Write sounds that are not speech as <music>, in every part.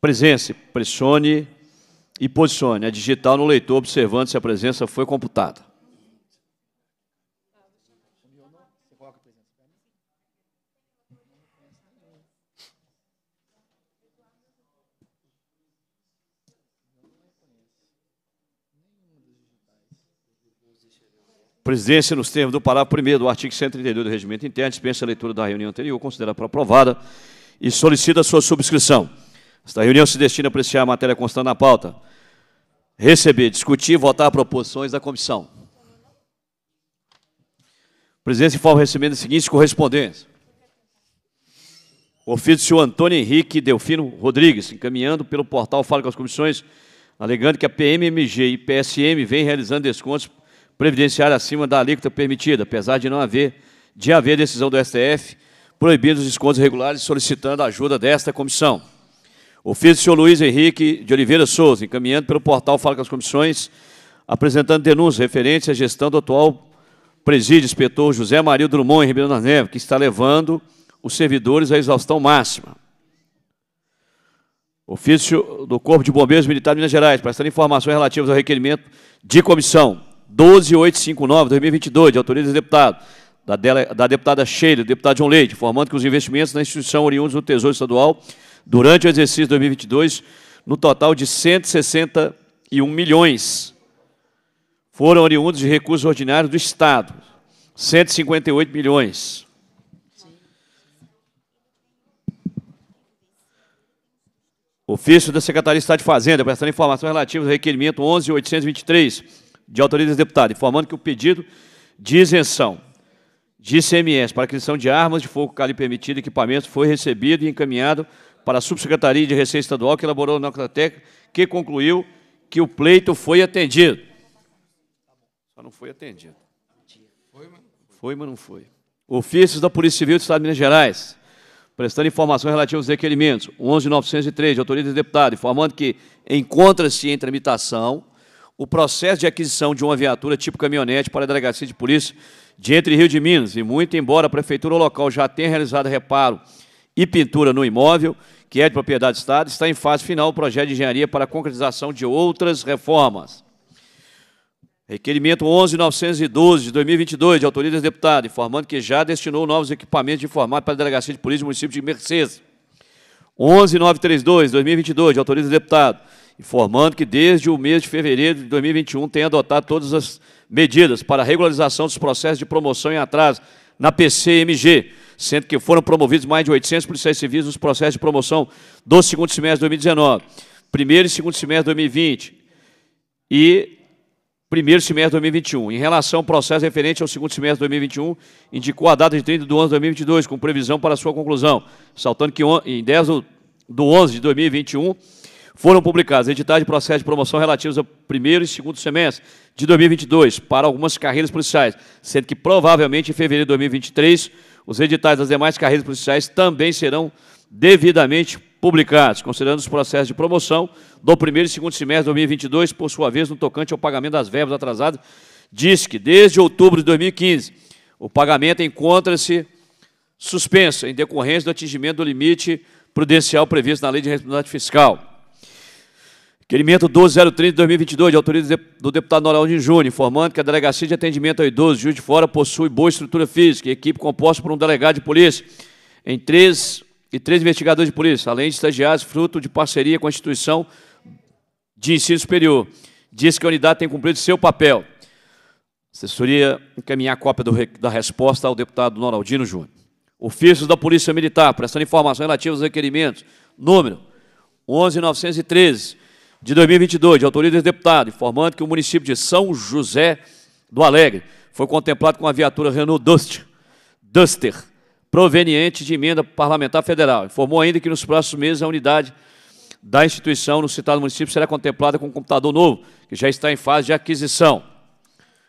Presença, pressione e posicione a é digital no leitor, observando se a presença foi computada. presidência, nos termos do parágrafo 1 do artigo 132 do Regimento Interno, dispensa a leitura da reunião anterior, Considera aprovada e solicita a sua subscrição. Esta reunião se destina a apreciar a matéria constante na pauta. Receber, discutir e votar proposições da comissão. presidente informa o recebimento das seguintes correspondências. Ofício Antônio Henrique Delfino Rodrigues, encaminhando pelo portal Fala com as Comissões, alegando que a PMMG e PSM vêm realizando descontos previdenciários acima da alíquota permitida, apesar de não haver, de haver decisão do STF proibindo os descontos regulares, solicitando a ajuda desta comissão. Ofício do senhor Luiz Henrique de Oliveira Souza, encaminhando pelo portal Fala com as Comissões, apresentando denúncia referente à gestão do atual presídio inspetor José Maria Drummond em Ribeirão das Neves, que está levando os servidores à exaustão máxima. Ofício do Corpo de Bombeiros Militar de Minas Gerais, prestando informações relativas ao requerimento de comissão 12859-2022, de autoria do deputado, da, dele, da deputada Sheila, do deputado João Leite, informando que os investimentos na instituição oriundos do Tesouro Estadual durante o exercício 2022, no total de 161 milhões. Foram oriundos de recursos ordinários do Estado, 158 milhões. Ofício da Secretaria de Estado de Fazenda, prestando informações relativas ao requerimento 11.823, de autoria do deputado, informando que o pedido de isenção de ICMS para aquisição de armas de fogo calibre permitido e equipamentos foi recebido e encaminhado para a Subsecretaria de Receita Estadual, que elaborou a nota técnica, que concluiu que o pleito foi atendido. Só não foi atendido. Foi, mas não foi. Ofícios da Polícia Civil do Estado de Minas Gerais, prestando informações relativas aos requerimentos 11.903, de autoria do deputado, informando que encontra-se em tramitação o processo de aquisição de uma viatura tipo caminhonete para a Delegacia de Polícia de Entre Rio de Minas, e muito embora a Prefeitura local já tenha realizado reparo e pintura no imóvel, que é de propriedade do Estado, está em fase final o projeto de engenharia para a concretização de outras reformas. Requerimento 11.912 de 2022, de autoria do deputado, informando que já destinou novos equipamentos de informática para a Delegacia de Polícia do município de Mercedes. 11.932 de 2022, de autoria do deputado, informando que desde o mês de fevereiro de 2021 tem adotado todas as medidas para a regularização dos processos de promoção em atraso na PCMG, sendo que foram promovidos mais de 800 policiais civis nos processos de promoção do segundo semestre de 2019, primeiro e segundo semestre de 2020 e primeiro semestre de 2021. Em relação ao processo referente ao segundo semestre de 2021, indicou a data de 30 de 11 de 2022, com previsão para sua conclusão, saltando que em 10 do 11 de 2021 foram publicados editais de processo de promoção relativos ao primeiro e segundo semestre de 2022 para algumas carreiras policiais, sendo que provavelmente em fevereiro de 2023 os editais das demais carreiras policiais também serão devidamente publicados, considerando os processos de promoção do primeiro e segundo semestre de 2022, por sua vez, no tocante ao pagamento das verbas atrasadas, diz que desde outubro de 2015 o pagamento encontra-se suspenso em decorrência do atingimento do limite prudencial previsto na Lei de Responsabilidade Fiscal. Requerimento 1203 de 2022, de autoria do deputado Noraldinho Júnior, informando que a Delegacia de Atendimento ao Idoso Juiz de Fora possui boa estrutura física e equipe composta por um delegado de polícia em três, e três investigadores de polícia, além de estagiários fruto de parceria com a instituição de ensino superior. Diz que a unidade tem cumprido seu papel. Assessoria encaminhar cópia do, da resposta ao deputado Noraldino Júnior. Ofícios da Polícia Militar, prestando informações relativas aos requerimentos. Número 11913 de 2022, de autoria dos deputado, informando que o município de São José do Alegre foi contemplado com a viatura Renault Duster, Duster proveniente de emenda parlamentar federal. Informou ainda que nos próximos meses a unidade da instituição no citado município será contemplada com um computador novo, que já está em fase de aquisição.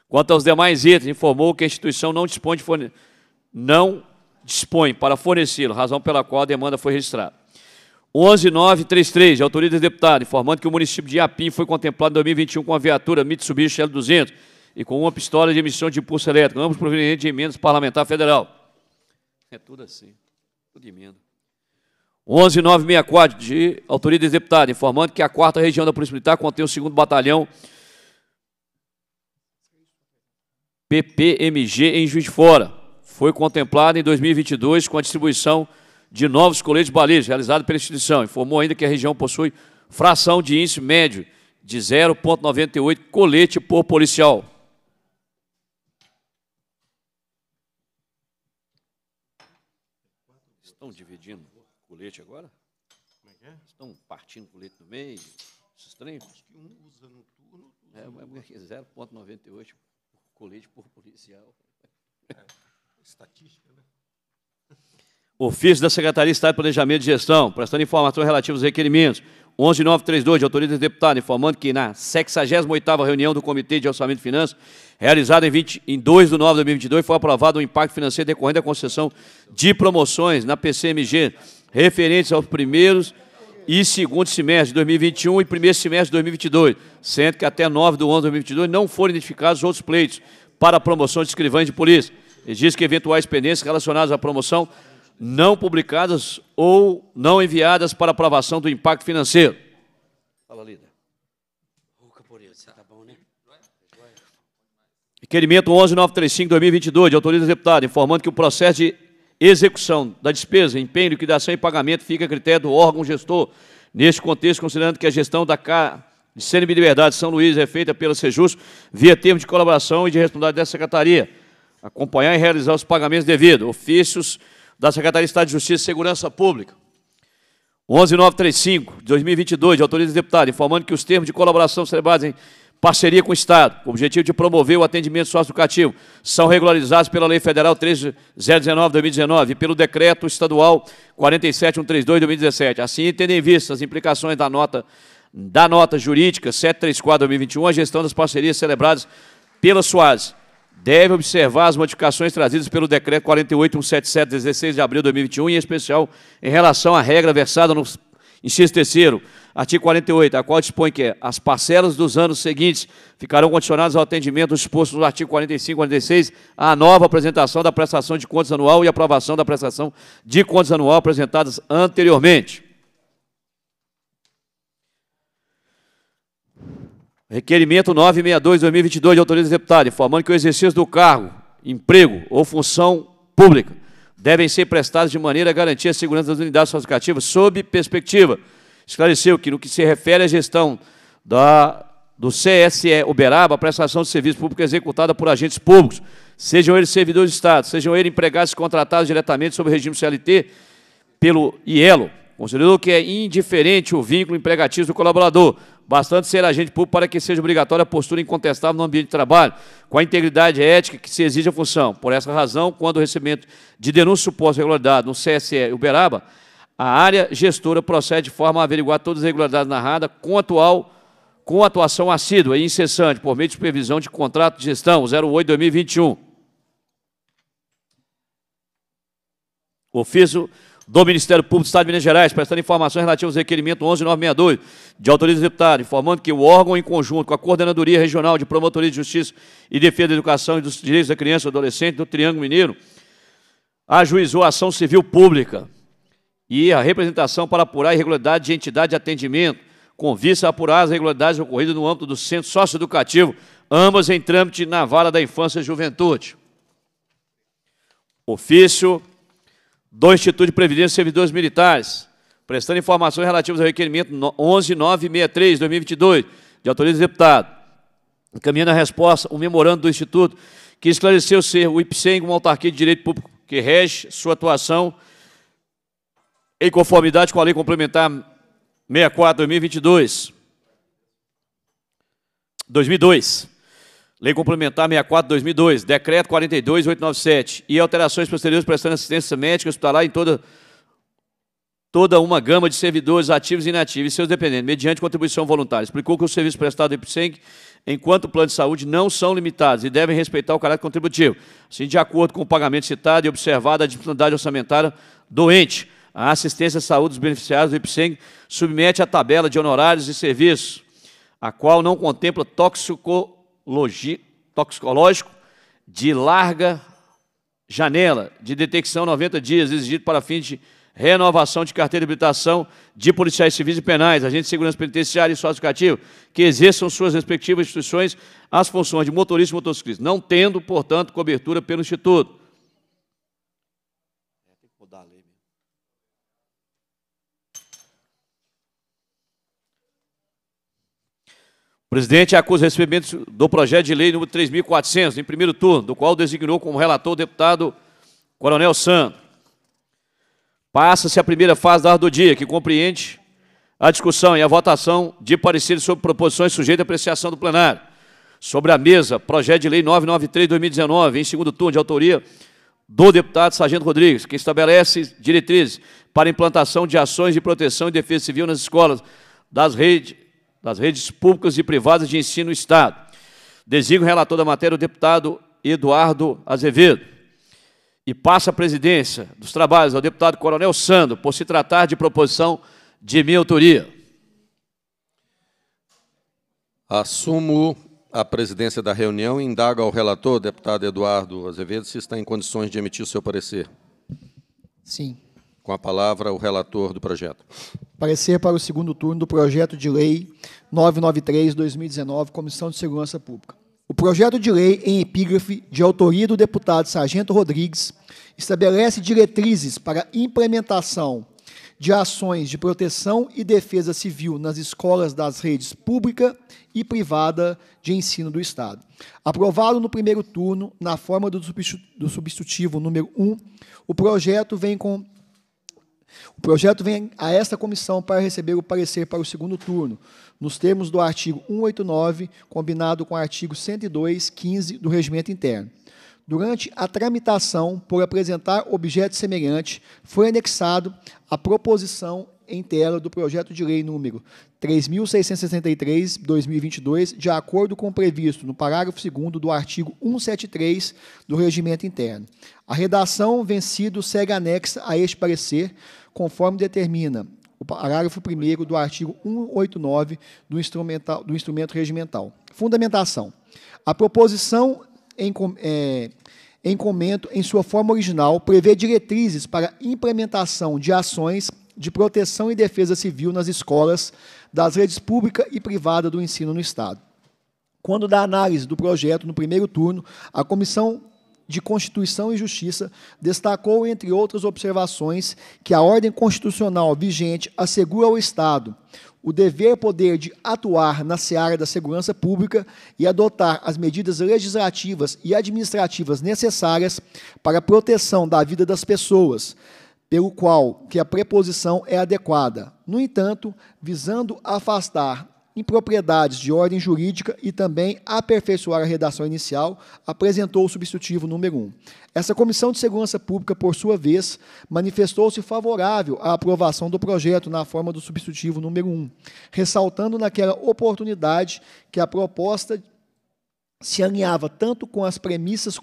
Quanto aos demais itens, informou que a instituição não dispõe, de forne... não dispõe para fornecê-lo, razão pela qual a demanda foi registrada. 11933, de autoria do deputado, informando que o município de Iapim foi contemplado em 2021 com a viatura Mitsubishi L200 e com uma pistola de emissão de impulso elétrico, ambos provenientes de emendas parlamentar federal. É tudo assim, tudo emenda. 11964, de autoria do deputado, informando que a quarta região da Polícia Militar contém o segundo batalhão PPMG em Juiz de Fora. Foi contemplado em 2022 com a distribuição de novos coletes baliza realizado pela instituição. Informou ainda que a região possui fração de índice médio de 0,98 colete por policial. Estão dividindo colete agora? É é? Estão partindo colete no meio? Esses Acho que um usa no turno. É, mas 0,98 colete por policial. É, estatística, né? <laughs> Ofício da Secretaria de Estado de Planejamento e Gestão, prestando informações relativas aos requerimentos. 11932, de autoria do deputado, informando que na 68ª reunião do Comitê de Orçamento e Finanças, realizada em, 20, em 2 de nove de 2022, foi aprovado o impacto financeiro decorrente da concessão de promoções na PCMG, referentes aos primeiros e segundo semestre de 2021 e primeiro semestre de 2022, sendo que até 9 de 11 de 2022 não foram identificados outros pleitos para a promoção de escrivães de polícia. e diz que eventuais pendências relacionadas à promoção não publicadas ou não enviadas para aprovação do impacto financeiro. Fala, líder. Tá né? Requerimento 11935-2022, de autoridade do deputado, informando que o processo de execução da despesa, empenho, liquidação e pagamento fica a critério do órgão gestor. Neste contexto, considerando que a gestão da CA de CNB Liberdade São Luís é feita pela Sejus via termo de colaboração e de responsabilidade da Secretaria, acompanhar e realizar os pagamentos devidos, ofícios da Secretaria de Estado de Justiça e Segurança Pública. 11935, de 2022, de autoriza o deputado, informando que os termos de colaboração celebrados em parceria com o Estado, com o objetivo de promover o atendimento socioeducativo, são regularizados pela Lei Federal 13019-2019 e pelo Decreto Estadual 47132-2017. Assim, tendo em vista as implicações da nota, da nota jurídica 734-2021, a gestão das parcerias celebradas pela SUAS deve observar as modificações trazidas pelo Decreto 48177, 16 de abril de 2021, em especial em relação à regra versada no inciso terceiro, artigo 48, a qual dispõe que as parcelas dos anos seguintes ficarão condicionadas ao atendimento exposto no artigo 45 e 46, à nova apresentação da prestação de contas anual e aprovação da prestação de contas anual apresentadas anteriormente. Requerimento 962-2022 de do deputado, informando que o exercício do cargo, emprego ou função pública devem ser prestados de maneira a garantir a segurança das unidades classificativas sob perspectiva. Esclareceu que, no que se refere à gestão da, do CSE Uberaba, a prestação de serviço público é executada por agentes públicos, sejam eles servidores de Estado, sejam eles empregados contratados diretamente sob o regime CLT pelo IELO, considerou que é indiferente o vínculo empregatício do colaborador, bastante ser agente público para que seja obrigatória a postura incontestável no ambiente de trabalho, com a integridade ética que se exige a função. Por essa razão, quando o recebimento de denúncia suposta irregularidade no CSE Uberaba, a área gestora procede de forma a averiguar todas as irregularidades narradas com atual com atuação assídua e incessante por meio de supervisão de contrato de gestão 08/2021. Ofício do Ministério Público do Estado de Minas Gerais, prestando informações relativas ao requerimento 11962, de autoria do deputado, informando que o órgão, em conjunto com a Coordenadoria Regional de Promotoria de Justiça e Defesa da Educação e dos Direitos da Criança e Adolescente do Triângulo Mineiro, ajuizou a ação civil pública e a representação para apurar irregularidade de entidade de atendimento, com vista a apurar as irregularidades ocorridas no âmbito do centro socioeducativo, ambas em trâmite na vara da infância e juventude. Ofício do Instituto de Previdência e Servidores Militares, prestando informações relativas ao requerimento 11963-2022, de autoria do deputado. Encaminhando a resposta, o um memorando do Instituto, que esclareceu ser o IPSEM como autarquia de direito público que rege sua atuação em conformidade com a Lei Complementar 64-2022. 2002. Lei Complementar 64-2002, Decreto 42.897 e alterações posteriores prestando assistência médica hospitalar em toda, toda uma gama de servidores ativos e inativos e seus dependentes, mediante contribuição voluntária. Explicou que os serviços prestados em PSENC, enquanto plano de saúde, não são limitados e devem respeitar o caráter contributivo, assim, de acordo com o pagamento citado e observada a disponibilidade orçamentária doente. A assistência à saúde dos beneficiários do IPSENG submete a tabela de honorários e serviços, a qual não contempla tóxico toxicológico de larga janela de detecção 90 dias, exigido para fins de renovação de carteira de habilitação de policiais civis e penais, agentes de segurança penitenciária e socioeducativo, que exerçam suas respectivas instituições as funções de motorista e motociclista, não tendo, portanto, cobertura pelo Instituto. presidente acusa recebimento do projeto de lei número 3.400, em primeiro turno, do qual designou como relator o deputado Coronel Sandro. Passa-se a primeira fase da do dia, que compreende a discussão e a votação de pareceres sobre proposições sujeitas à apreciação do plenário. Sobre a mesa, projeto de lei 993-2019, em segundo turno, de autoria do deputado Sargento Rodrigues, que estabelece diretrizes para implantação de ações de proteção e defesa civil nas escolas das redes das redes públicas e privadas de ensino do Estado. Designa o relator da matéria o deputado Eduardo Azevedo. E passa a presidência dos trabalhos ao deputado Coronel Sando, por se tratar de proposição de minha autoria. Assumo a presidência da reunião e indago ao relator, deputado Eduardo Azevedo, se está em condições de emitir o seu parecer. Sim. Com a palavra, o relator do projeto. Parecer para o segundo turno do projeto de lei 993-2019, Comissão de Segurança Pública. O projeto de lei, em epígrafe, de autoria do deputado Sargento Rodrigues, estabelece diretrizes para implementação de ações de proteção e defesa civil nas escolas das redes pública e privada de ensino do Estado. Aprovado no primeiro turno, na forma do substitutivo número 1, o projeto vem com o projeto vem a esta comissão para receber o parecer para o segundo turno, nos termos do artigo 189, combinado com o artigo 102, 15 do Regimento Interno. Durante a tramitação, por apresentar objeto semelhante, foi anexado a proposição em tela do projeto de lei número 3663/2022, de acordo com o previsto no parágrafo 2 do artigo 173 do Regimento Interno. A redação vencido segue anexa a este parecer, conforme determina o parágrafo 1 do artigo 189 do, instrumental, do instrumento regimental. Fundamentação. A proposição em, é, em comento, em sua forma original, prevê diretrizes para implementação de ações de proteção e defesa civil nas escolas das redes pública e privada do ensino no Estado. Quando da análise do projeto no primeiro turno, a Comissão de Constituição e Justiça destacou, entre outras observações, que a ordem constitucional vigente assegura ao Estado o dever poder de atuar na seara da segurança pública e adotar as medidas legislativas e administrativas necessárias para a proteção da vida das pessoas, pelo qual que a preposição é adequada. No entanto, visando afastar impropriedades de ordem jurídica e também aperfeiçoar a redação inicial, apresentou o substitutivo número 1. Essa Comissão de Segurança Pública, por sua vez, manifestou-se favorável à aprovação do projeto na forma do substitutivo número 1, ressaltando naquela oportunidade que a proposta se alinhava tanto com as premissas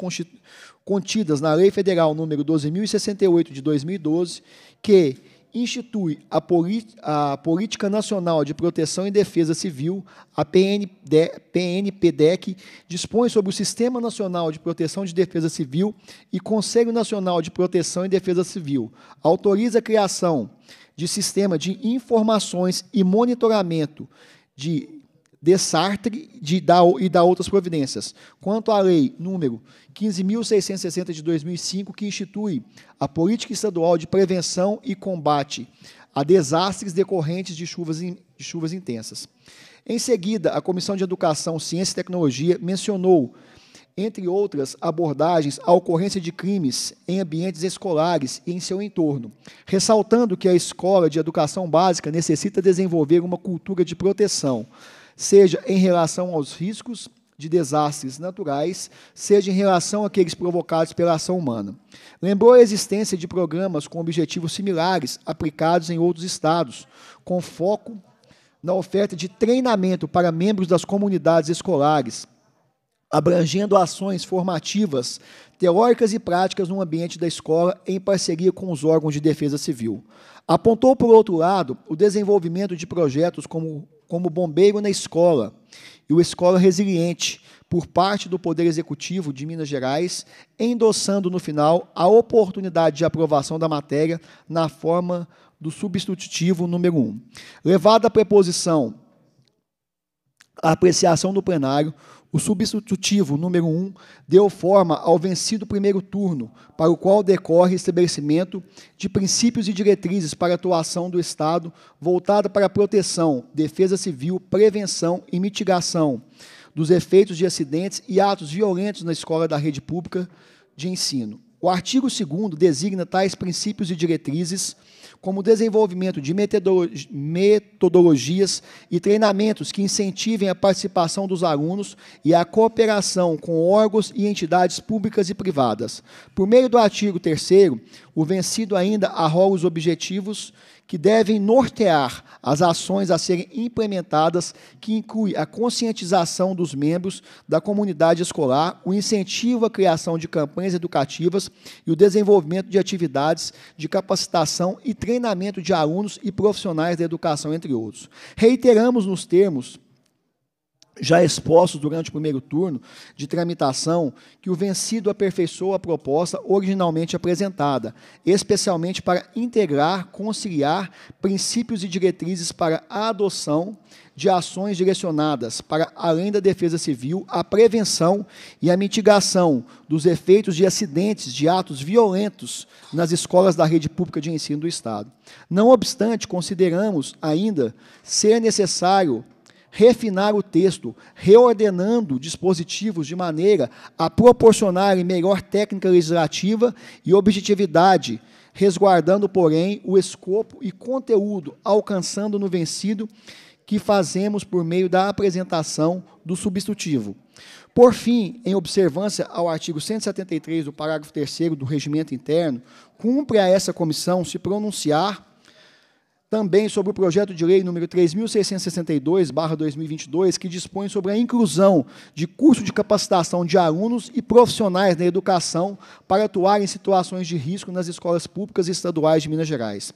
contidas na Lei Federal nº 12.068 de 2012, que institui a, a, Política Nacional de Proteção e Defesa Civil, a PNPDEC, dispõe sobre o Sistema Nacional de Proteção de Defesa Civil e Conselho Nacional de Proteção e Defesa Civil, autoriza a criação de sistema de informações e monitoramento de de Sartre de, e da outras providências. Quanto à lei número 15.660 de 2005, que institui a política estadual de prevenção e combate a desastres decorrentes de chuvas, in, de chuvas intensas. Em seguida, a Comissão de Educação, Ciência e Tecnologia mencionou, entre outras abordagens, a ocorrência de crimes em ambientes escolares e em seu entorno, ressaltando que a escola de educação básica necessita desenvolver uma cultura de proteção seja em relação aos riscos de desastres naturais, seja em relação àqueles provocados pela ação humana. Lembrou a existência de programas com objetivos similares aplicados em outros estados, com foco na oferta de treinamento para membros das comunidades escolares, abrangendo ações formativas, teóricas e práticas no ambiente da escola em parceria com os órgãos de defesa civil. Apontou, por outro lado, o desenvolvimento de projetos como como bombeiro na escola e o Escola Resiliente, por parte do Poder Executivo de Minas Gerais, endossando no final a oportunidade de aprovação da matéria na forma do substitutivo número 1. Levada a preposição à apreciação do plenário, o substitutivo número 1 um, deu forma ao vencido primeiro turno, para o qual decorre estabelecimento de princípios e diretrizes para a atuação do Estado voltada para a proteção, defesa civil, prevenção e mitigação dos efeitos de acidentes e atos violentos na escola da rede pública de ensino. O artigo 2 designa tais princípios e diretrizes como o desenvolvimento de metodologias e treinamentos que incentivem a participação dos alunos e a cooperação com órgãos e entidades públicas e privadas. Por meio do artigo 3 o vencido ainda arroga os objetivos que devem nortear as ações a serem implementadas, que inclui a conscientização dos membros da comunidade escolar, o incentivo à criação de campanhas educativas e o desenvolvimento de atividades de capacitação e treinamento de alunos e profissionais da educação, entre outros. Reiteramos nos termos já expostos durante o primeiro turno de tramitação, que o vencido aperfeiçoou a proposta originalmente apresentada, especialmente para integrar, conciliar princípios e diretrizes para a adoção de ações direcionadas para além da defesa civil, a prevenção e a mitigação dos efeitos de acidentes de atos violentos nas escolas da rede pública de ensino do Estado. Não obstante, consideramos ainda ser necessário refinar o texto, reordenando dispositivos de maneira a proporcionarem melhor técnica legislativa e objetividade, resguardando, porém, o escopo e conteúdo, alcançando no vencido que fazemos por meio da apresentação do substitutivo. Por fim, em observância ao artigo 173 do parágrafo 3 do Regimento Interno, cumpre a essa comissão se pronunciar também sobre o projeto de lei número 3662/2022, que dispõe sobre a inclusão de curso de capacitação de alunos e profissionais na educação para atuar em situações de risco nas escolas públicas e estaduais de Minas Gerais.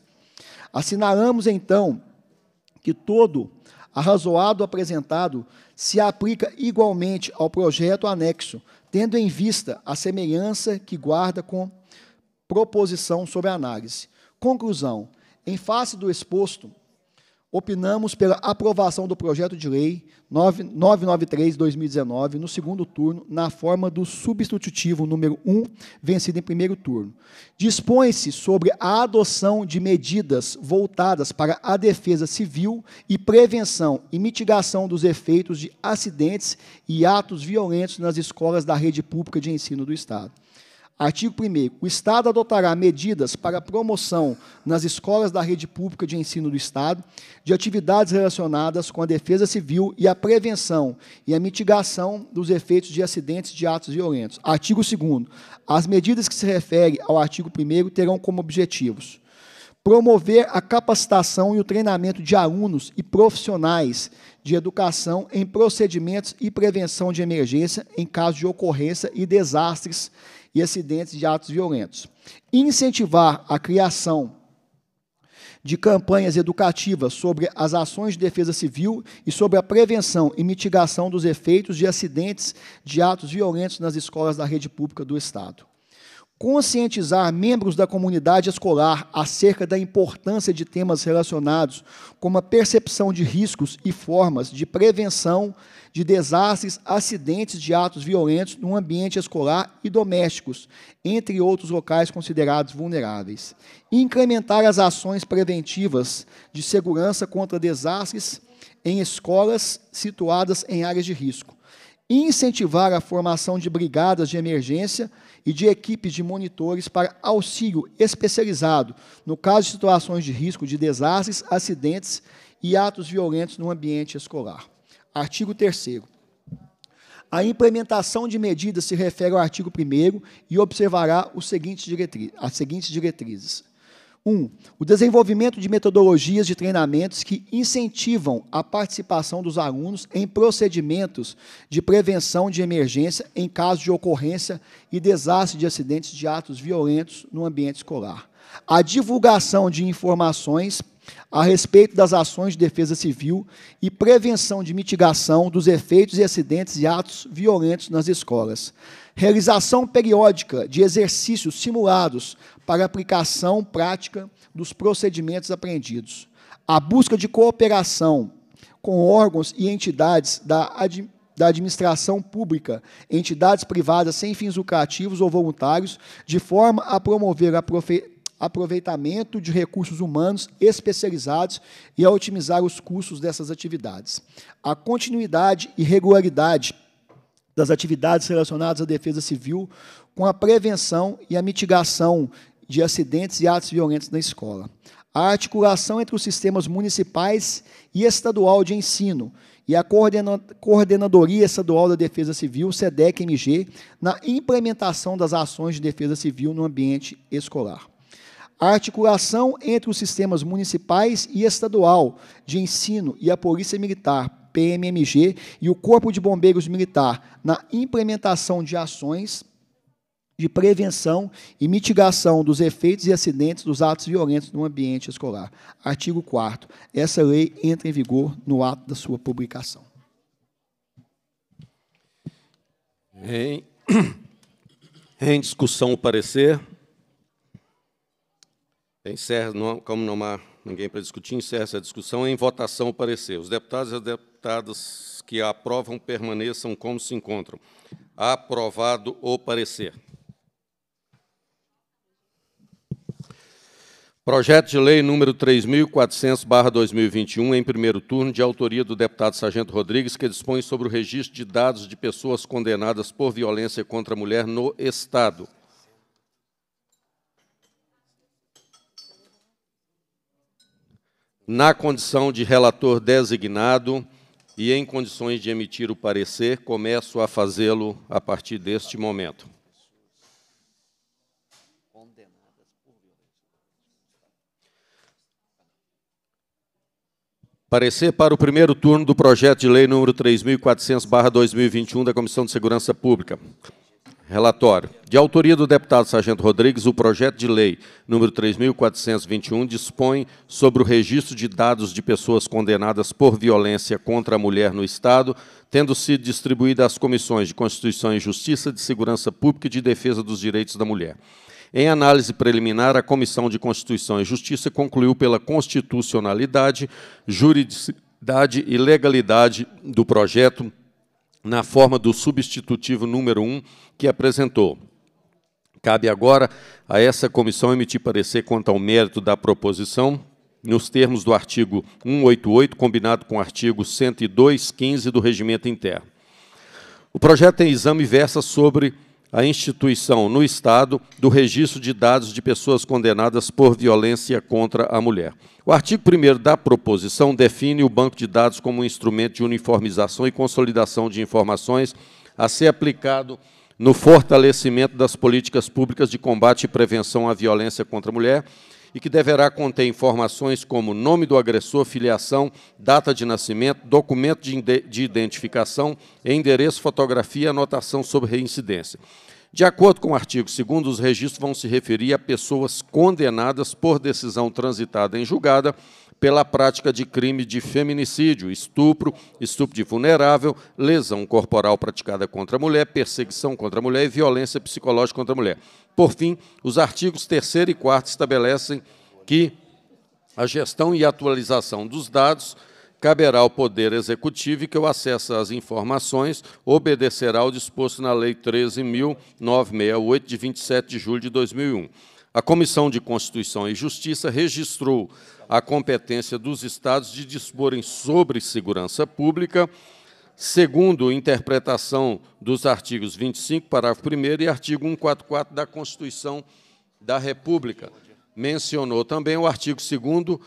Assinalamos então que todo arrazoado apresentado se aplica igualmente ao projeto anexo, tendo em vista a semelhança que guarda com proposição sobre análise. Conclusão: em face do exposto, opinamos pela aprovação do projeto de lei 993-2019 no segundo turno, na forma do substitutivo número 1, vencido em primeiro turno. Dispõe-se sobre a adoção de medidas voltadas para a defesa civil e prevenção e mitigação dos efeitos de acidentes e atos violentos nas escolas da rede pública de ensino do Estado. Artigo 1. O Estado adotará medidas para a promoção nas escolas da rede pública de ensino do Estado de atividades relacionadas com a defesa civil e a prevenção e a mitigação dos efeitos de acidentes de atos violentos. Artigo 2. As medidas que se referem ao artigo 1 terão como objetivos promover a capacitação e o treinamento de alunos e profissionais de educação em procedimentos e prevenção de emergência em caso de ocorrência e desastres e acidentes de atos violentos. Incentivar a criação de campanhas educativas sobre as ações de defesa civil e sobre a prevenção e mitigação dos efeitos de acidentes de atos violentos nas escolas da rede pública do Estado conscientizar membros da comunidade escolar acerca da importância de temas relacionados com a percepção de riscos e formas de prevenção de desastres, acidentes de atos violentos no ambiente escolar e domésticos, entre outros locais considerados vulneráveis. incrementar as ações preventivas de segurança contra desastres em escolas situadas em áreas de risco. incentivar a formação de brigadas de emergência e de equipes de monitores para auxílio especializado no caso de situações de risco de desastres, acidentes e atos violentos no ambiente escolar. Artigo 3 a implementação de medidas se refere ao artigo 1 e observará as seguintes diretrizes. Um, o desenvolvimento de metodologias de treinamentos que incentivam a participação dos alunos em procedimentos de prevenção de emergência em caso de ocorrência e desastre de acidentes de atos violentos no ambiente escolar. A divulgação de informações a respeito das ações de defesa civil e prevenção de mitigação dos efeitos e acidentes e atos violentos nas escolas. Realização periódica de exercícios simulados para aplicação prática dos procedimentos aprendidos, A busca de cooperação com órgãos e entidades da, ad, da administração pública, entidades privadas sem fins lucrativos ou voluntários, de forma a promover a aproveitamento de recursos humanos especializados e a otimizar os custos dessas atividades. A continuidade e regularidade das atividades relacionadas à defesa civil com a prevenção e a mitigação de acidentes e atos violentos na escola. A articulação entre os sistemas municipais e estadual de ensino e a Coordenadoria Estadual da Defesa Civil, SEDEC-MG, na implementação das ações de defesa civil no ambiente escolar. A articulação entre os sistemas municipais e estadual de ensino e a Polícia Militar, PMMG e o Corpo de Bombeiros Militar na implementação de ações de prevenção e mitigação dos efeitos e acidentes dos atos violentos no ambiente escolar. Artigo 4 Essa lei entra em vigor no ato da sua publicação. Em, <clears throat> em discussão o parecer. Encerra, como não há ninguém para discutir, encerra essa discussão. Em votação o parecer. Os deputados e as deputadas que aprovam permaneçam como se encontram. Aprovado o parecer. Projeto de lei número 3.400-2021, em primeiro turno, de autoria do deputado Sargento Rodrigues, que dispõe sobre o registro de dados de pessoas condenadas por violência contra a mulher no Estado. Na condição de relator designado e em condições de emitir o parecer, começo a fazê-lo a partir deste momento. Parecer para o primeiro turno do projeto de lei número 3.400/2021 da Comissão de Segurança Pública. Relatório. De autoria do deputado Sargento Rodrigues, o projeto de lei número 3.421 dispõe sobre o registro de dados de pessoas condenadas por violência contra a mulher no Estado, tendo sido distribuída às comissões de Constituição e Justiça, de Segurança Pública e de Defesa dos Direitos da Mulher. Em análise preliminar, a Comissão de Constituição e Justiça concluiu pela constitucionalidade, juridicidade e legalidade do projeto na forma do substitutivo número 1 que apresentou. Cabe agora a essa comissão emitir parecer quanto ao mérito da proposição, nos termos do artigo 188, combinado com o artigo 102,15 do Regimento Interno. O projeto em exame versa sobre a instituição no Estado do registro de dados de pessoas condenadas por violência contra a mulher. O artigo 1 da proposição define o banco de dados como um instrumento de uniformização e consolidação de informações a ser aplicado no fortalecimento das políticas públicas de combate e prevenção à violência contra a mulher e que deverá conter informações como nome do agressor, filiação, data de nascimento, documento de identificação, endereço, fotografia e anotação sobre reincidência. De acordo com o artigo 2, os registros vão se referir a pessoas condenadas por decisão transitada em julgada pela prática de crime de feminicídio, estupro, estupro de vulnerável, lesão corporal praticada contra a mulher, perseguição contra a mulher e violência psicológica contra a mulher. Por fim, os artigos 3 e 4 estabelecem que a gestão e atualização dos dados caberá ao Poder Executivo e que o acesso às informações obedecerá ao disposto na Lei 13.968, de 27 de julho de 2001. A Comissão de Constituição e Justiça registrou a competência dos Estados de disporem sobre segurança pública, segundo interpretação dos artigos 25, parágrafo 1 e artigo 144 da Constituição da República. Mencionou também o artigo 2,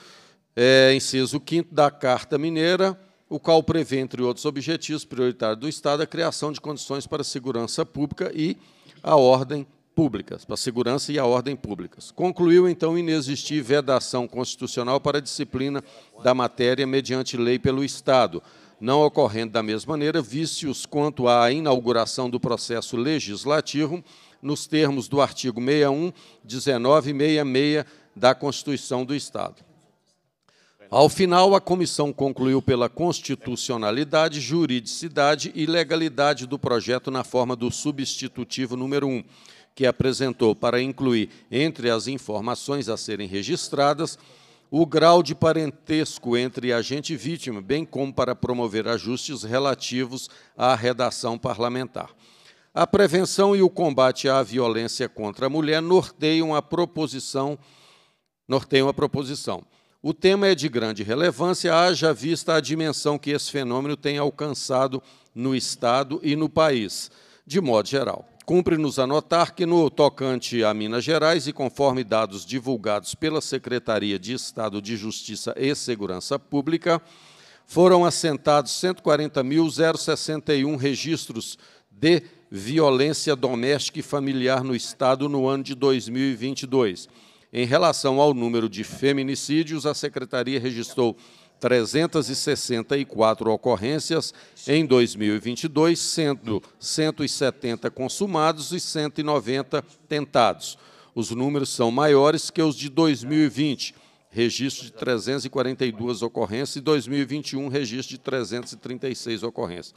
é, inciso 5 da Carta Mineira, o qual prevê, entre outros objetivos prioritários do Estado, a criação de condições para a segurança pública e a ordem públicas, para a segurança e a ordem públicas. Concluiu, então, inexistir vedação constitucional para a disciplina da matéria mediante lei pelo Estado, não ocorrendo da mesma maneira vícios quanto à inauguração do processo legislativo nos termos do artigo 61, 19 e 66 da Constituição do Estado. Ao final, a comissão concluiu pela constitucionalidade, juridicidade e legalidade do projeto na forma do substitutivo número 1, que apresentou para incluir entre as informações a serem registradas o grau de parentesco entre agente e vítima, bem como para promover ajustes relativos à redação parlamentar. A prevenção e o combate à violência contra a mulher norteiam a proposição. Norteiam a proposição. O tema é de grande relevância, haja vista a dimensão que esse fenômeno tem alcançado no Estado e no país, de modo geral. Cumpre-nos anotar que, no tocante a Minas Gerais e conforme dados divulgados pela Secretaria de Estado de Justiça e Segurança Pública, foram assentados 140.061 registros de violência doméstica e familiar no Estado no ano de 2022. Em relação ao número de feminicídios, a Secretaria registrou 364 ocorrências em 2022, sendo 170 consumados e 190 tentados. Os números são maiores que os de 2020, registro de 342 ocorrências, e 2021, registro de 336 ocorrências.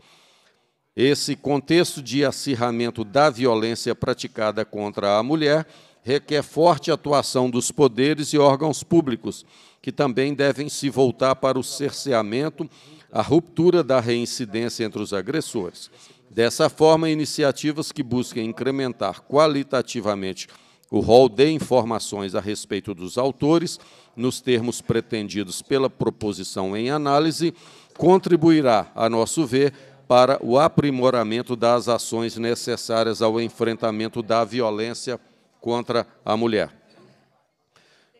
Esse contexto de acirramento da violência praticada contra a mulher requer forte atuação dos poderes e órgãos públicos, que também devem se voltar para o cerceamento, a ruptura da reincidência entre os agressores. Dessa forma, iniciativas que busquem incrementar qualitativamente o rol de informações a respeito dos autores, nos termos pretendidos pela proposição em análise, contribuirá, a nosso ver, para o aprimoramento das ações necessárias ao enfrentamento da violência política contra a mulher.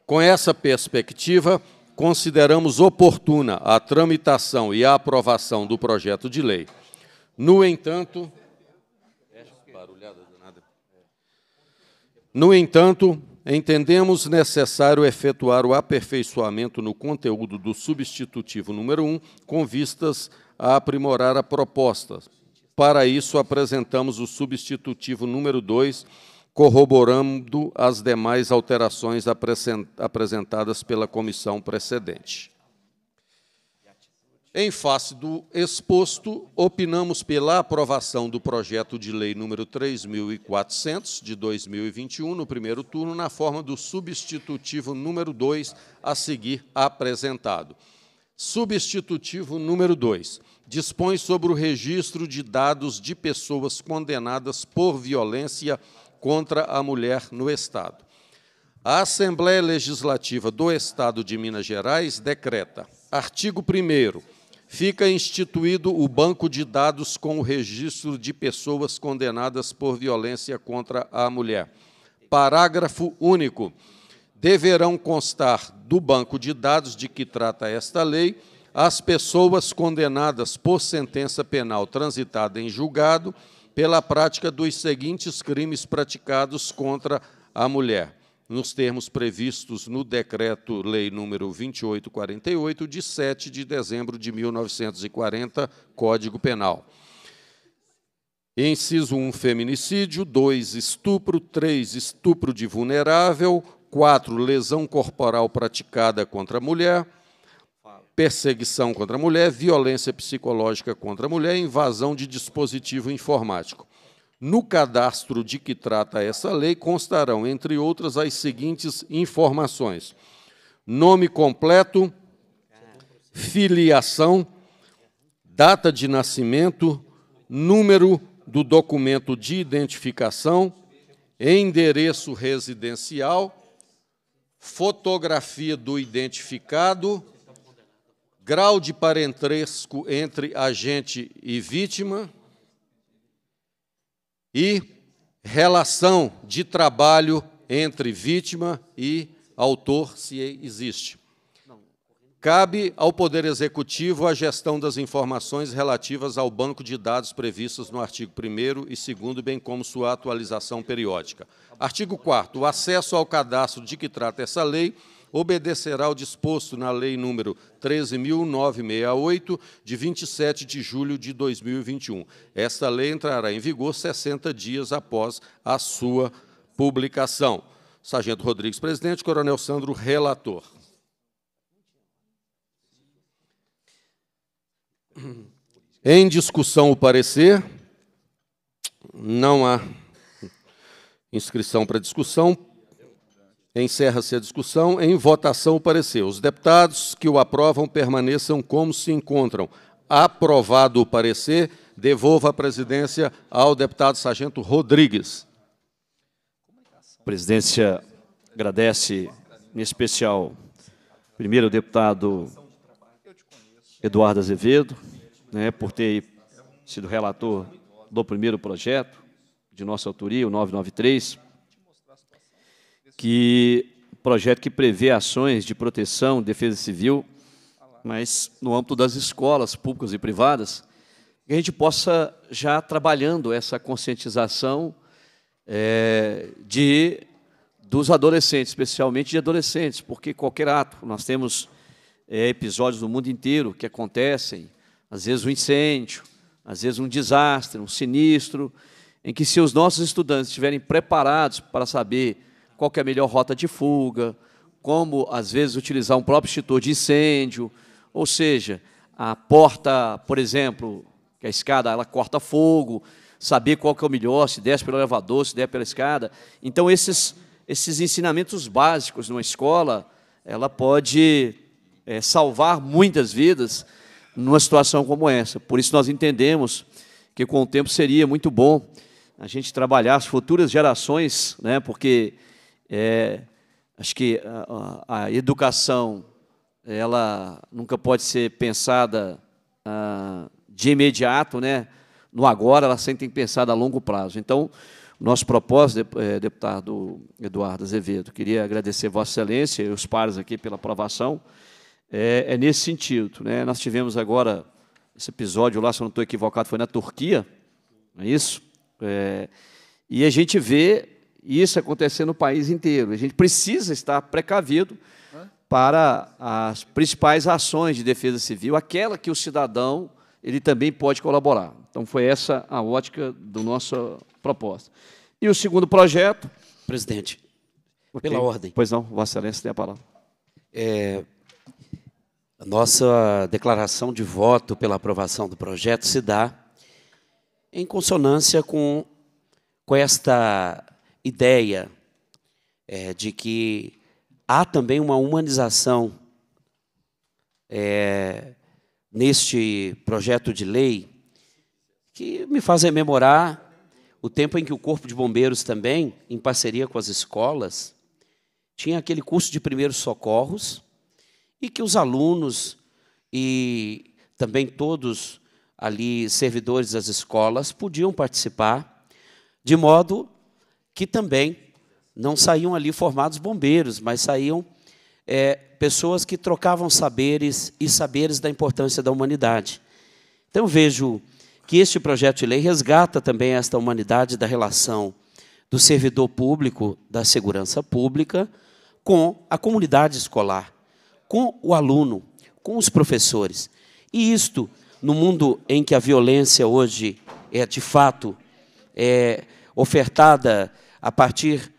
Com essa perspectiva, consideramos oportuna a tramitação e a aprovação do projeto de lei. No entanto, no entanto, entendemos necessário efetuar o aperfeiçoamento no conteúdo do substitutivo número 1, com vistas a aprimorar a proposta. Para isso, apresentamos o substitutivo número 2, corroborando as demais alterações apresentadas pela comissão precedente. Em face do exposto, opinamos pela aprovação do projeto de lei número 3.400 de 2021, no primeiro turno, na forma do substitutivo número 2 a seguir apresentado. Substitutivo número 2 dispõe sobre o registro de dados de pessoas condenadas por violência contra a mulher no Estado. A Assembleia Legislativa do Estado de Minas Gerais decreta: artigo 1. Fica instituído o banco de dados com o registro de pessoas condenadas por violência contra a mulher. Parágrafo único. Deverão constar do banco de dados de que trata esta lei as pessoas condenadas por sentença penal transitada em julgado pela prática dos seguintes crimes praticados contra a mulher, nos termos previstos no Decreto-Lei número 2848, de 7 de dezembro de 1940, Código Penal. Inciso 1, feminicídio. 2, estupro. 3, estupro de vulnerável. 4, lesão corporal praticada contra a mulher perseguição contra a mulher, violência psicológica contra a mulher, invasão de dispositivo informático. No cadastro de que trata essa lei constarão, entre outras, as seguintes informações: nome completo, filiação, data de nascimento, número do documento de identificação, endereço residencial, fotografia do identificado grau de parentesco entre agente e vítima e relação de trabalho entre vítima e autor, se existe. Cabe ao Poder Executivo a gestão das informações relativas ao banco de dados previstas no artigo 1 e 2, bem como sua atualização periódica. Artigo 4. O acesso ao cadastro de que trata essa lei obedecerá ao disposto na Lei número 13.968, de 27 de julho de 2021. Esta lei entrará em vigor 60 dias após a sua publicação. Sargento Rodrigues, presidente, Coronel Sandro, relator. Em discussão o parecer. Não há inscrição para discussão. Encerra-se a discussão. Em votação, o parecer. Os deputados que o aprovam permaneçam como se encontram. Aprovado o parecer, devolva a presidência ao deputado Sargento Rodrigues. A presidência agradece, em especial, primeiro o deputado Eduardo Azevedo, né, por ter sido relator do primeiro projeto de nossa autoria, o 993 que projeto que prevê ações de proteção, defesa civil, mas no âmbito das escolas públicas e privadas, que a gente possa já trabalhando essa conscientização é, de dos adolescentes, especialmente de adolescentes, porque qualquer ato, nós temos é, episódios no mundo inteiro que acontecem, às vezes um incêndio, às vezes um desastre, um sinistro, em que se os nossos estudantes estiverem preparados para saber qual é a melhor rota de fuga, como, às vezes, utilizar um próprio extintor de incêndio, ou seja, a porta, por exemplo, que é a escada ela corta fogo, saber qual que é o melhor, se desce pelo elevador, se der pela escada. Então, esses, esses ensinamentos básicos numa escola, ela pode é, salvar muitas vidas numa situação como essa. Por isso, nós entendemos que, com o tempo, seria muito bom a gente trabalhar as futuras gerações, né, porque é, acho que a, a, educação ela nunca pode ser pensada ah, de imediato, né? No agora, ela sempre tem que pensar a longo prazo. Então, nosso propósito, eh, deputado Eduardo Azevedo, queria agradecer Vossa Excelência e os pares aqui pela aprovação, é, é nesse sentido. Né? Nós tivemos agora esse episódio lá, se eu não estou equivocado, foi na Turquia, não é isso? É, e a gente vê e isso acontecer no país inteiro. A gente precisa estar precavido para as principais ações de defesa civil, aquela que o cidadão ele também pode colaborar. Então foi essa a ótica da nossa proposta. E o segundo projeto, presidente, okay. pela ordem. Pois não, Vossa Excelência tem a palavra. É, a nossa declaração de voto pela aprovação do projeto se dá em consonância com, com esta ideia é, de que há também uma humanização é, neste projeto de lei que me faz rememorar o tempo em que o Corpo de Bombeiros também, em parceria com as escolas, tinha aquele curso de primeiros socorros e que os alunos e também todos ali servidores das escolas podiam participar, de modo que também não saíam ali formados bombeiros, mas saíam é, pessoas que trocavam saberes e saberes da importância da humanidade. Então vejo que este projeto de lei resgata também esta humanidade da relação do servidor público, da segurança pública, com a comunidade escolar, com o aluno, com os professores. E isto, no mundo em que a violência hoje é de fato é, ofertada a partir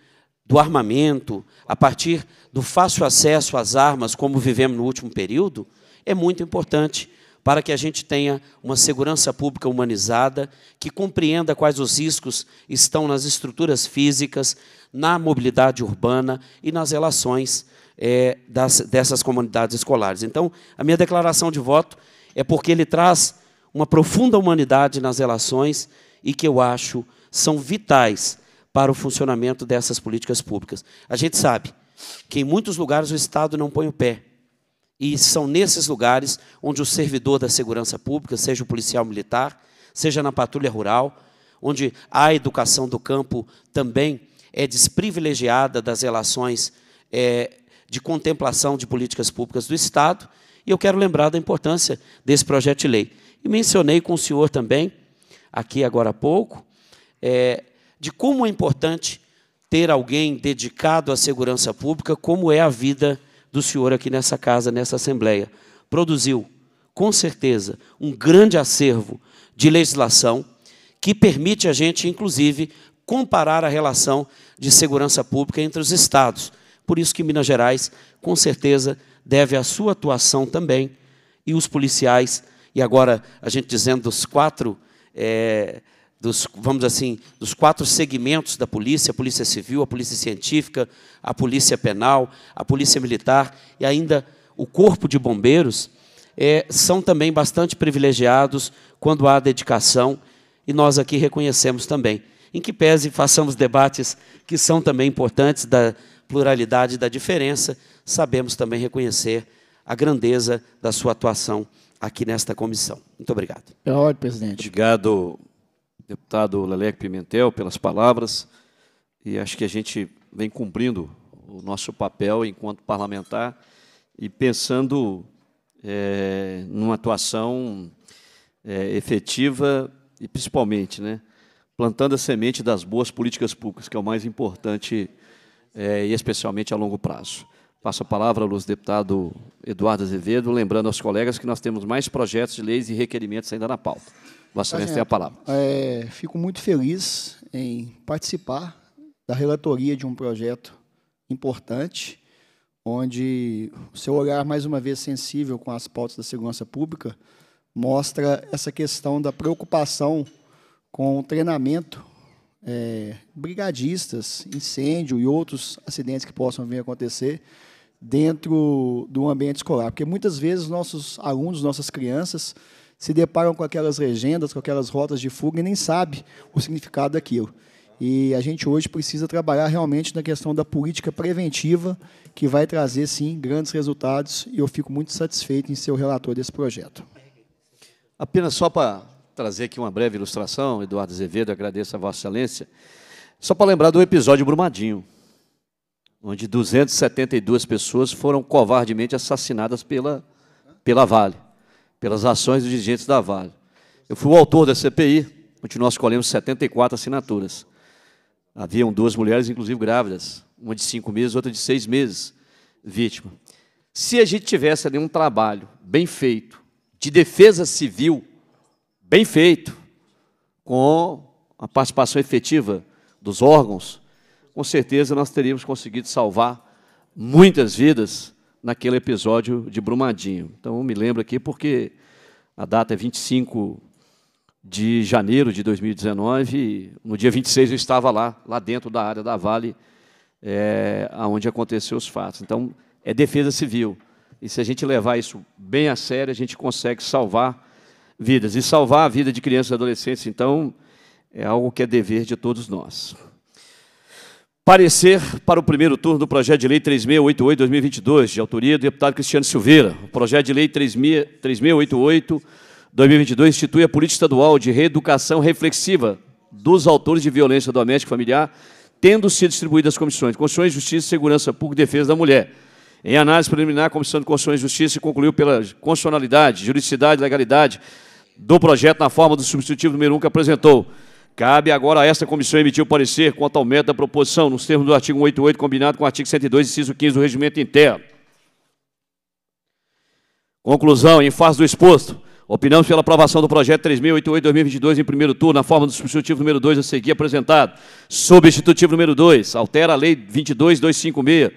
do armamento, a partir do fácil acesso às armas, como vivemos no último período, é muito importante para que a gente tenha uma segurança pública humanizada, que compreenda quais os riscos estão nas estruturas físicas, na mobilidade urbana e nas relações é, das, dessas comunidades escolares. Então, a minha declaração de voto é porque ele traz uma profunda humanidade nas relações e que eu acho são vitais para o funcionamento dessas políticas públicas. A gente sabe que em muitos lugares o Estado não põe o pé. E são nesses lugares onde o servidor da segurança pública, seja o policial militar, seja na patrulha rural, onde a educação do campo também é desprivilegiada das relações é, de contemplação de políticas públicas do Estado. E eu quero lembrar da importância desse projeto de lei. E mencionei com o senhor também, aqui agora há pouco, é, de como é importante ter alguém dedicado à segurança pública, como é a vida do senhor aqui nessa casa, nessa Assembleia. Produziu, com certeza, um grande acervo de legislação que permite a gente, inclusive, comparar a relação de segurança pública entre os estados. Por isso que Minas Gerais, com certeza, deve a sua atuação também e os policiais, e agora a gente dizendo dos quatro. É, dos, vamos assim, dos quatro segmentos da polícia, a polícia civil, a polícia científica, a polícia penal, a polícia militar e ainda o corpo de bombeiros, é, são também bastante privilegiados quando há dedicação, e nós aqui reconhecemos também. Em que pese façamos debates que são também importantes da pluralidade e da diferença, sabemos também reconhecer a grandeza da sua atuação aqui nesta comissão. Muito obrigado. É ordem, presidente. Obrigado, deputado Lelec Pimentel pelas palavras e acho que a gente vem cumprindo o nosso papel enquanto parlamentar e pensando é, numa atuação é, efetiva e principalmente, né, plantando a semente das boas políticas públicas, que é o mais importante é, e especialmente a longo prazo. Passo a palavra ao deputado Eduardo Azevedo, lembrando aos colegas que nós temos mais projetos de leis e requerimentos ainda na pauta. Vossa tá Excelência tem a palavra. É, fico muito feliz em participar da relatoria de um projeto importante, onde o seu olhar, mais uma vez, sensível com as pautas da segurança pública, mostra essa questão da preocupação com o treinamento é, brigadistas, incêndio e outros acidentes que possam vir a acontecer dentro do ambiente escolar. Porque muitas vezes nossos alunos, nossas crianças, se deparam com aquelas legendas, com aquelas rotas de fuga e nem sabe o significado daquilo. E a gente hoje precisa trabalhar realmente na questão da política preventiva, que vai trazer, sim, grandes resultados, e eu fico muito satisfeito em ser o relator desse projeto. Apenas só para trazer aqui uma breve ilustração, Eduardo Azevedo, agradeço a Vossa Excelência, só para lembrar do episódio Brumadinho, onde 272 pessoas foram covardemente assassinadas pela, pela Vale pelas ações dos dirigentes da Vale. Eu fui o autor da CPI, onde nós colhemos 74 assinaturas. Haviam duas mulheres, inclusive grávidas, uma de cinco meses, outra de seis meses, vítima. Se a gente tivesse ali um trabalho bem feito, de defesa civil, bem feito, com a participação efetiva dos órgãos, com certeza nós teríamos conseguido salvar muitas vidas naquele episódio de Brumadinho. Então, me lembro aqui porque a data é 25 de janeiro de 2019. No dia 26 eu estava lá, lá dentro da área da Vale, é, eh, onde aconteceram os fatos. Então, é defesa civil. E se a gente levar isso bem a sério, a gente consegue salvar vidas. E salvar a vida de crianças e adolescentes, então, é algo que é dever de todos nós. Parecer para o primeiro turno do projeto de lei 3688-2022, de autoria do deputado Cristiano Silveira. O projeto de lei 3688-2022 institui a política estadual de reeducação reflexiva dos autores de violência doméstica e familiar, tendo sido distribuídas às comissões Constituição e Justiça, Segurança Pública e Defesa da Mulher. Em análise preliminar, a Comissão de Constituição e Justiça concluiu pela constitucionalidade, juridicidade e legalidade do projeto na forma do substitutivo número 1 que apresentou. Cabe agora a esta comissão emitir o parecer quanto ao método da proposição, nos termos do artigo 188, combinado com o artigo 102, inciso 15 do regimento interno. Conclusão, em face do exposto, opinamos pela aprovação do projeto 3088-2022 em primeiro turno, na forma do substitutivo número 2 a seguir apresentado. Substitutivo número 2, altera a lei 22256,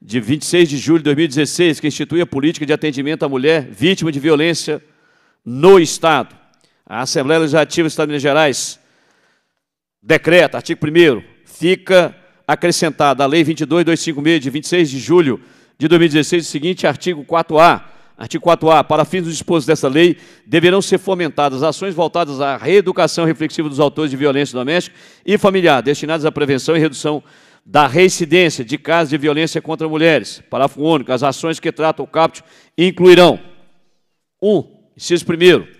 de 26 de julho de 2016, que institui a política de atendimento à mulher vítima de violência no Estado. A Assembleia Legislativa do Estado de Minas Gerais decreto, artigo 1 fica acrescentada a Lei 22.256, de 26 de julho de 2016, o seguinte artigo 4A. Artigo 4A. Para fins dos dispostos dessa lei, deverão ser fomentadas ações voltadas à reeducação reflexiva dos autores de violência doméstica e familiar, destinadas à prevenção e redução da reincidência de casos de violência contra mulheres. Parágrafo único. As ações que tratam o caput incluirão: 1. Um, inciso 1.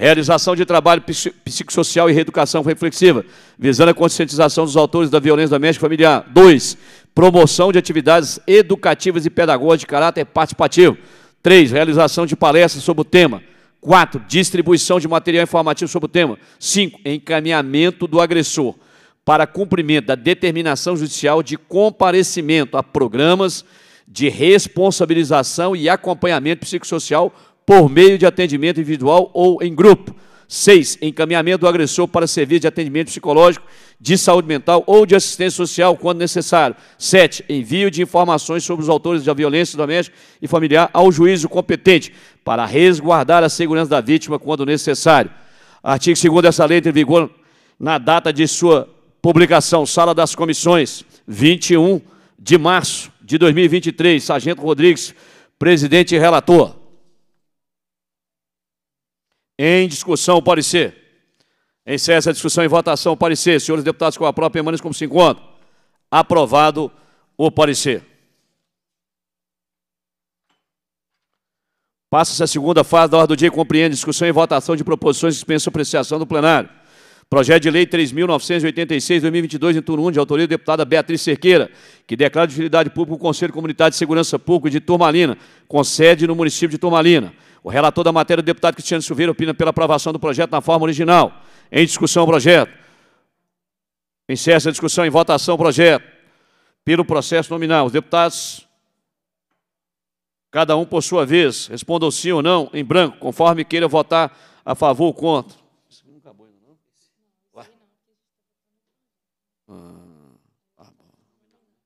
Realização de trabalho psicossocial e reeducação reflexiva, visando a conscientização dos autores da violência doméstica familiar. 2. Promoção de atividades educativas e pedagógicas de caráter participativo. 3. Realização de palestras sobre o tema. 4. Distribuição de material informativo sobre o tema. 5. Encaminhamento do agressor para cumprimento da determinação judicial de comparecimento a programas de responsabilização e acompanhamento psicossocial por meio de atendimento individual ou em grupo. 6. Encaminhamento do agressor para serviço de atendimento psicológico, de saúde mental ou de assistência social quando necessário. 7. Envio de informações sobre os autores da violência doméstica e familiar ao juízo competente para resguardar a segurança da vítima quando necessário. Artigo 2 dessa lei entra em vigor na data de sua publicação, Sala das Comissões, 21 de março de 2023. Sargento Rodrigues, presidente e relator. Em discussão, o parecer. Encerra essa discussão em votação o parecer. Senhores deputados, com a própria permaneçam como se encontram. Aprovado o parecer. Passa-se a segunda fase da ordem do dia e compreende discussão e votação de proposições que dispensam apreciação do plenário. Projeto de Lei 3.986-2022, em turno 1, de autoria da deputada Beatriz Cerqueira, que declara de utilidade pública o Conselho Comunitário de Segurança Pública de Turmalina, com sede no município de Turmalina. O relator da matéria, o deputado Cristiano Silveira, opina pela aprovação do projeto na forma original. Em discussão, o projeto. Encerra a discussão em votação, o projeto. Pelo processo nominal, os deputados, cada um por sua vez, respondam sim ou não, em branco, conforme queira votar a favor ou contra. Ah, tá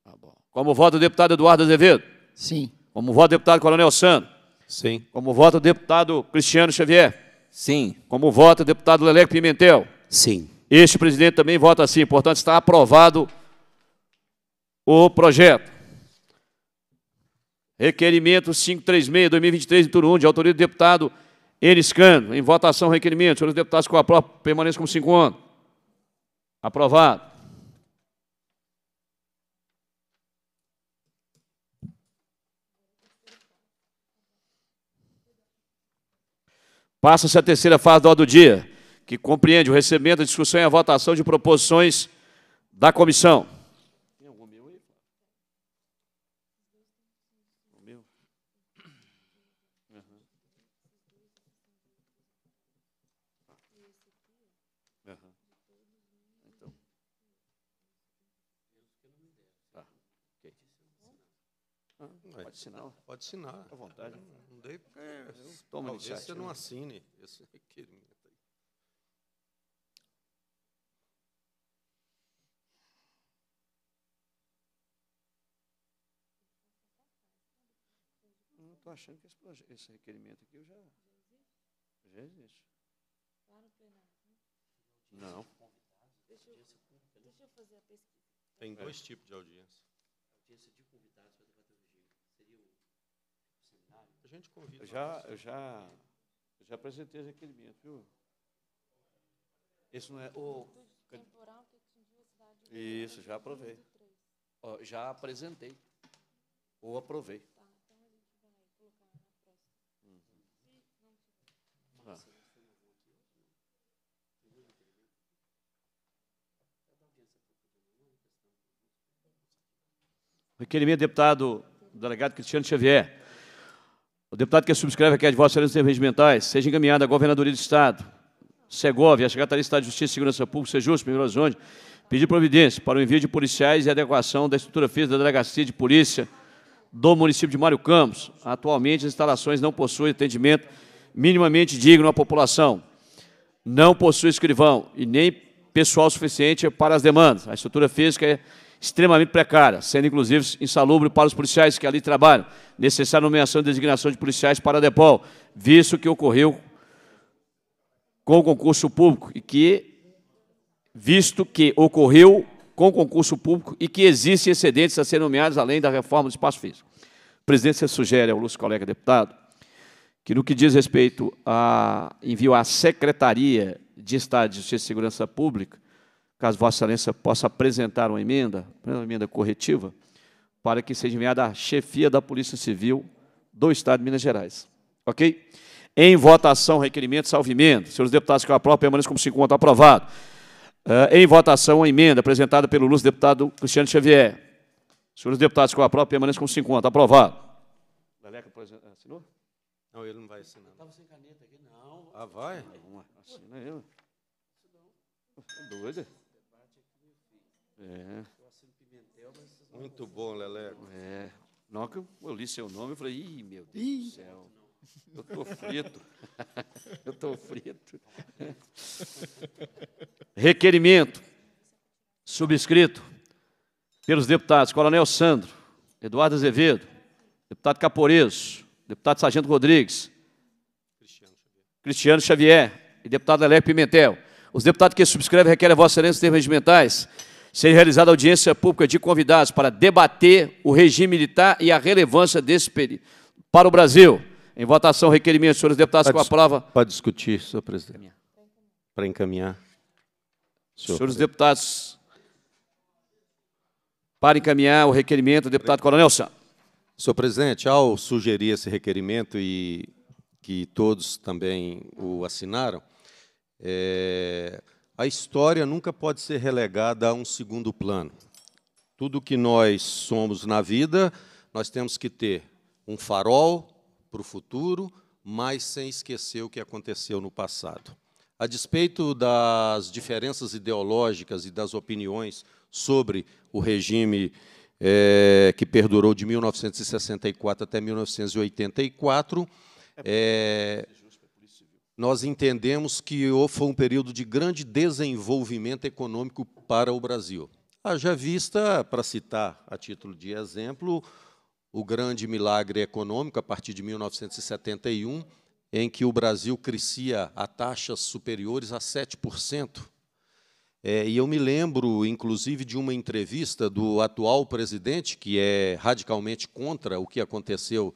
tá Como voto o deputado Eduardo Azevedo? Sim. Como voto o deputado Coronel Santos? Sim. Como vota o deputado Cristiano Xavier? Sim. Como vota o deputado Leleco Pimentel? Sim. Este presidente também vota sim. Portanto, está aprovado o projeto. Requerimento 536, 2023, em turno 1, de autoria do deputado Eniscano. Em votação, requerimento. Senhores deputados, com a própria permanência como cinco anos. Aprovado. Passa-se a terceira fase da ordem do dia, que compreende o recebimento, a discussão e a votação de proposições da comissão. Ah, pode assinar. Pode assinar. À vontade. Não, não dei porque Toma talvez você não né? assine esse requerimento aí. estou achando que esse, esse, requerimento aqui eu já... Já existe. Lá no plenário. Não. Deixa eu, deixa eu fazer a pesquisa. Tem dois tipos de audiência. Audiência de convidados gente convida. Eu já, eu já, eu já apresentei esse requerimento, viu? Esse não é o. Isso, já aprovei. já apresentei. Ou aprovei. Tá, então a gente vai colocar na próxima. Uhum. Se ah. não tiver. Requerimento, deputado delegado Cristiano Xavier. O deputado que subscreve aqui a de Vossa Excelência Regimentais, seja encaminhado à Governadoria do Estado, Segovia, a Secretaria de Estado de Justiça e Segurança Pública, Sejus, Primeiro Horizonte, pedir providência para o envio de policiais e adequação da estrutura física da Delegacia de Polícia do município de Mário Campos. Atualmente, as instalações não possuem atendimento minimamente digno à população. Não possui escrivão e nem pessoal suficiente para as demandas. A estrutura física é extremamente precária, sendo inclusive insalubre para os policiais que ali trabalham. Necessária nomeação e designação de policiais para a DEPOL, visto que ocorreu com concurso público e que, visto que ocorreu com concurso público e que existem excedentes a serem nomeados além da reforma do espaço físico. Presidente você sugere ao nosso colega deputado que, no que diz respeito a envio à Secretaria de Estado de Justiça e Segurança Pública, caso Vossa Excelência possa apresentar uma emenda, uma emenda corretiva, para que seja enviada à chefia da Polícia Civil do Estado de Minas Gerais. Ok? Em votação, requerimento, salvo emenda. Senhores deputados que eu aprovo, permaneçam como se encontra aprovado. Uh, em votação, a emenda apresentada pelo Lúcio deputado Cristiano Xavier. Senhores deputados que eu aprovo, permaneçam como se encontra aprovado. Leleca assinou? Não, ele não vai assinar. Estava sem caneta aqui, não. Ah, vai? Assina eu. É Doida. É. Muito bom, Leleco. É. Na hora que eu li seu nome, eu falei, ih, meu Deus ih. do céu. Eu estou frito. <laughs> Eu estou frito. Requerimento. Subscrito pelos deputados Coronel Sandro, Eduardo Azevedo, deputado Caporeso, deputado Sargento Rodrigues, Cristiano Xavier e deputado Alec Pimentel. Os deputados que subscrevem requerem a vossa excelência em termos regimentais Ser realizada audiência pública de convidados para debater o regime militar e a relevância desse período para o Brasil. Em votação, requerimento, senhores deputados, para com a palavra. Para discutir, senhor presidente. Para encaminhar. Senhor senhores presidente. deputados, para encaminhar o requerimento, deputado Coronel Sá. Senhor presidente, ao sugerir esse requerimento e que todos também o assinaram, é, a história nunca pode ser relegada a um segundo plano. Tudo que nós somos na vida, nós temos que ter um farol para o futuro, mas sem esquecer o que aconteceu no passado. A despeito das diferenças ideológicas e das opiniões sobre o regime é, que perdurou de 1964 até 1984, é, eh, nós entendemos que foi um período de grande desenvolvimento econômico para o Brasil. Haja vista, para citar a título de exemplo, o grande milagre econômico a partir de 1971, em que o Brasil crescia a taxas superiores a 7%. É, e eu me lembro, inclusive, de uma entrevista do atual presidente, que é radicalmente contra o que aconteceu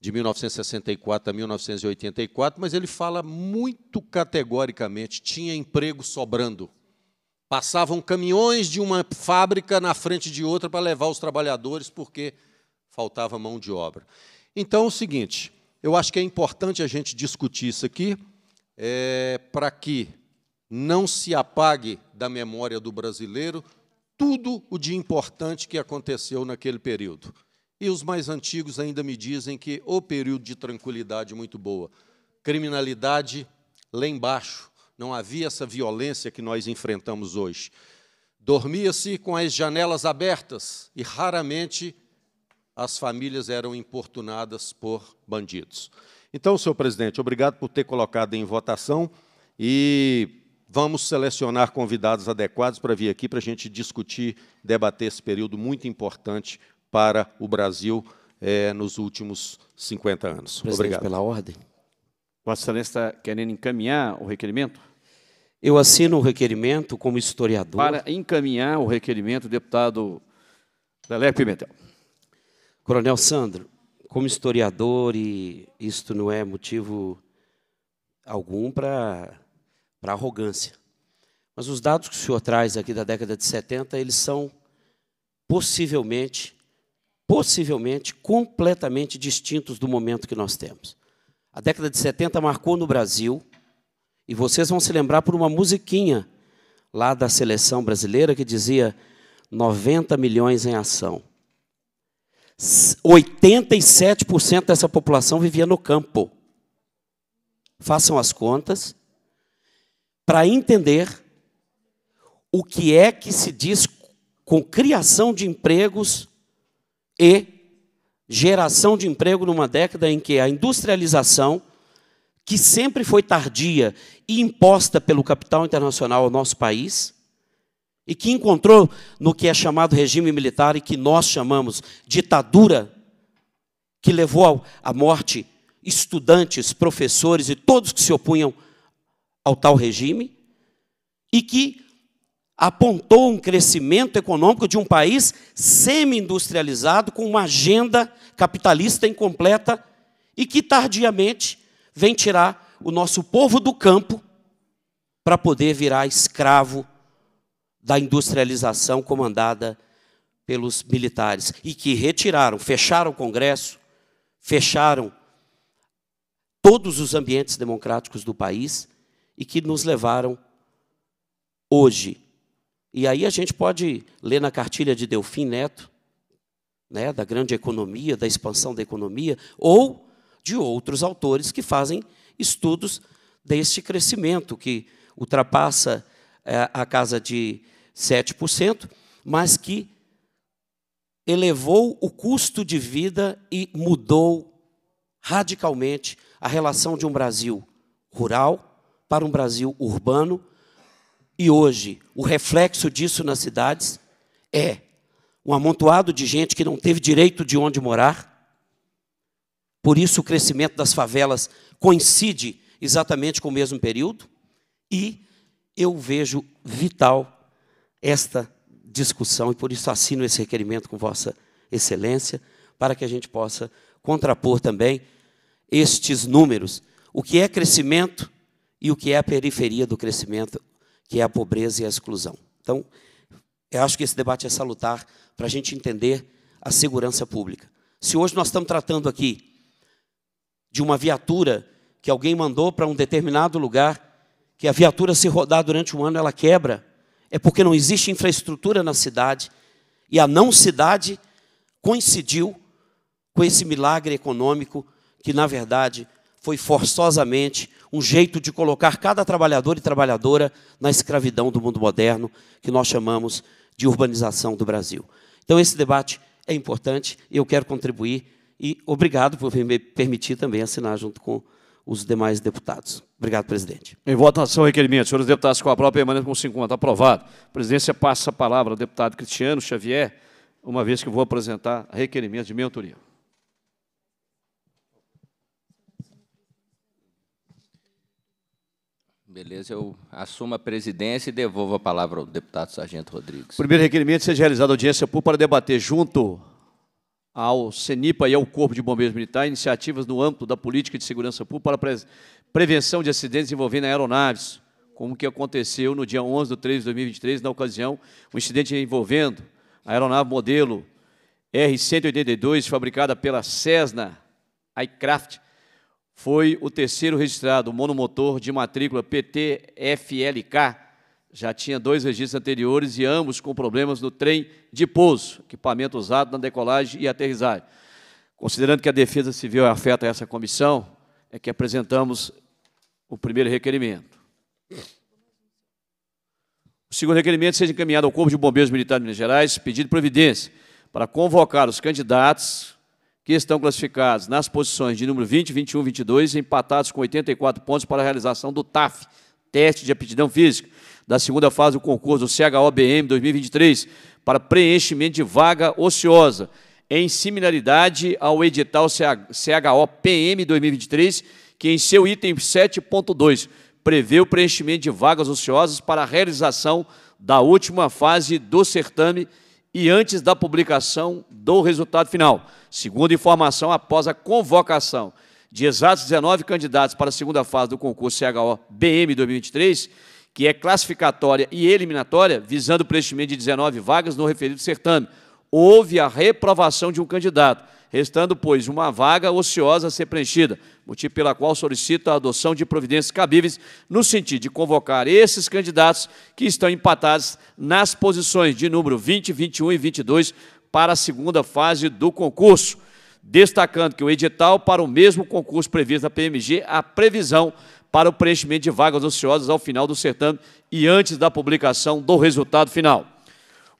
de 1964 a 1984, mas ele fala muito categoricamente: tinha emprego sobrando. Passavam caminhões de uma fábrica na frente de outra para levar os trabalhadores, porque faltava mão de obra. Então, é o seguinte: eu acho que é importante a gente discutir isso aqui, é, para que não se apague da memória do brasileiro tudo o de importante que aconteceu naquele período. E os mais antigos ainda me dizem que o período de tranquilidade é muito boa. Criminalidade lá embaixo, não havia essa violência que nós enfrentamos hoje. Dormia-se com as janelas abertas e raramente as famílias eram importunadas por bandidos. Então, senhor presidente, obrigado por ter colocado em votação e vamos selecionar convidados adequados para vir aqui para a gente discutir, debater esse período muito importante para o Brasil é, nos últimos 50 anos. Presidente, Obrigado. pela ordem. Vossa Excelência está querendo encaminhar o requerimento? Eu assino o requerimento como historiador. Para encaminhar o requerimento, deputado Lelé Pimentel. Coronel Sandro, como historiador, e isto não é motivo algum para arrogância, mas os dados que o senhor traz aqui da década de 70, eles são possivelmente possivelmente completamente distintos do momento que nós temos. A década de 70 marcou no Brasil, e vocês vão se lembrar por uma musiquinha lá da seleção brasileira que dizia 90 milhões em ação. 87% dessa população vivia no campo. Façam as contas para entender o que é que se diz com criação de empregos e geração de emprego numa década em que a industrialização, que sempre foi tardia e imposta pelo capital internacional ao nosso país, e que encontrou no que é chamado regime militar e que nós chamamos ditadura, que levou à morte estudantes, professores e todos que se opunham ao tal regime, e que apontou um crescimento econômico de um país semi-industrializado, com uma agenda capitalista incompleta e que tardiamente vem tirar o nosso povo do campo para poder virar escravo da industrialização comandada pelos militares e que retiraram, fecharam o Congresso, fecharam todos os ambientes democráticos do país e que nos levaram hoje e aí a gente pode ler na cartilha de Delfim Neto, né, da grande economia, da expansão da economia, ou de outros autores que fazem estudos deste crescimento, que ultrapassa é, a casa de 7%, mas que elevou o custo de vida e mudou radicalmente a relação de um Brasil rural para um Brasil urbano, e hoje, o reflexo disso nas cidades é um amontoado de gente que não teve direito de onde morar. Por isso, o crescimento das favelas coincide exatamente com o mesmo período. E eu vejo vital esta discussão, e por isso assino esse requerimento com Vossa Excelência, para que a gente possa contrapor também estes números. O que é crescimento e o que é a periferia do crescimento que é a pobreza e a exclusão. Então, eu acho que esse debate é salutar para a gente entender a segurança pública. Se hoje nós estamos tratando aqui de uma viatura que alguém mandou para um determinado lugar, que a viatura, se rodar durante um ano, ela quebra, é porque não existe infraestrutura na cidade e a não cidade coincidiu com esse milagre econômico que, na verdade, foi forçosamente um jeito de colocar cada trabalhador e trabalhadora na escravidão do mundo moderno, que nós chamamos de urbanização do Brasil. Então, esse debate é importante e eu quero contribuir. E obrigado por me permitir também assinar junto com os demais deputados. Obrigado, presidente. Em votação, requerimento. Senhores deputados, com a própria permanente com 50. Aprovado. A presidência passa a palavra ao deputado Cristiano Xavier, uma vez que vou apresentar requerimento de mentoria. Beleza, eu assumo a presidência e devolvo a palavra ao deputado Sargento Rodrigues. Primeiro requerimento seja realizada audiência pública para debater junto ao CENIPA e ao Corpo de Bombeiros Militar iniciativas no âmbito da política de segurança pública para prevenção de acidentes envolvendo aeronaves, como que aconteceu no dia 11 de 3 de 2023, na ocasião, um incidente envolvendo a aeronave modelo R-182, fabricada pela Cessna Aircraft foi o terceiro registrado, monomotor de matrícula PTFLK. Já tinha dois registros anteriores e ambos com problemas no trem de pouso, equipamento usado na decolagem e aterrissagem. Considerando que a Defesa Civil afeta essa comissão, é que apresentamos o primeiro requerimento. O segundo requerimento seja encaminhado ao Corpo de Bombeiros Militares de Minas Gerais, pedido providência para convocar os candidatos que estão classificados nas posições de número 20, 21 e 22, empatados com 84 pontos para a realização do TAF, Teste de Aptidão Física, da segunda fase do concurso do CHOBM 2023, para preenchimento de vaga ociosa, em similaridade ao edital CHOPM 2023, que em seu item 7.2 prevê o preenchimento de vagas ociosas para a realização da última fase do certame e antes da publicação do resultado final. Segundo informação, após a convocação de exatos 19 candidatos para a segunda fase do concurso CHO BM 2023, que é classificatória e eliminatória, visando o preenchimento de 19 vagas no referido certame, houve a reprovação de um candidato restando, pois, uma vaga ociosa a ser preenchida, motivo pela qual solicito a adoção de providências cabíveis no sentido de convocar esses candidatos que estão empatados nas posições de número 20, 21 e 22 para a segunda fase do concurso, destacando que o edital para o mesmo concurso previsto na PMG, a previsão para o preenchimento de vagas ociosas ao final do certame e antes da publicação do resultado final.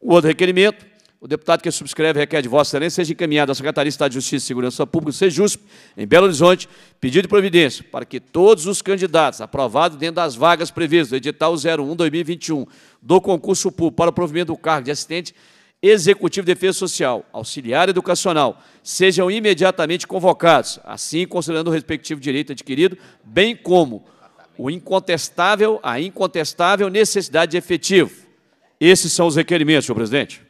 O outro requerimento o deputado que subscreve requer de Vossa Excelência seja encaminhado à Secretaria de Estado de Justiça e Segurança Pública, SEJUSP, em Belo Horizonte, pedido de providência para que todos os candidatos aprovados dentro das vagas previstas do edital 01-2021 do concurso público para o provimento do cargo de assistente executivo de defesa social, auxiliar educacional, sejam imediatamente convocados, assim considerando o respectivo direito adquirido, bem como o incontestável, a incontestável necessidade de efetivo. Esses são os requerimentos, senhor presidente.